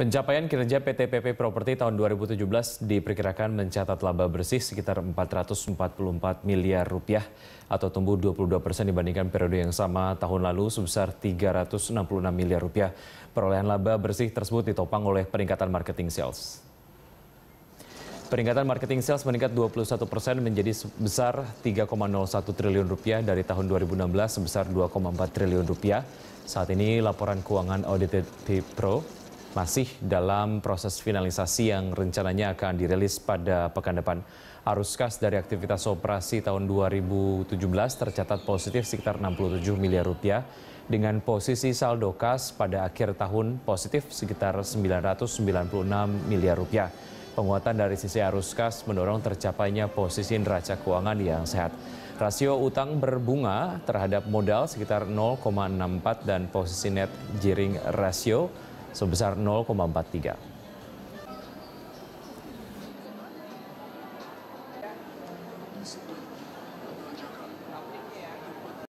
Pencapaian kinerja PT PP Properti tahun 2017 diperkirakan mencatat laba bersih sekitar 444 miliar rupiah atau tumbuh 22 persen dibandingkan periode yang sama tahun lalu sebesar 366 miliar rupiah. Perolehan laba bersih tersebut ditopang oleh peningkatan marketing sales. Peningkatan marketing sales meningkat 21 persen menjadi sebesar 3,01 triliun rupiah dari tahun 2016 sebesar 2,4 triliun rupiah. Saat ini laporan keuangan audited Pro masih dalam proses finalisasi yang rencananya akan dirilis pada pekan depan. Arus kas dari aktivitas operasi tahun 2017 tercatat positif sekitar 67 miliar rupiah dengan posisi saldo kas pada akhir tahun positif sekitar 996 miliar rupiah. Penguatan dari sisi arus kas mendorong tercapainya posisi neraca keuangan yang sehat. Rasio utang berbunga terhadap modal sekitar 0,64 dan posisi net jiring rasio sebesar 0,43. Thank you.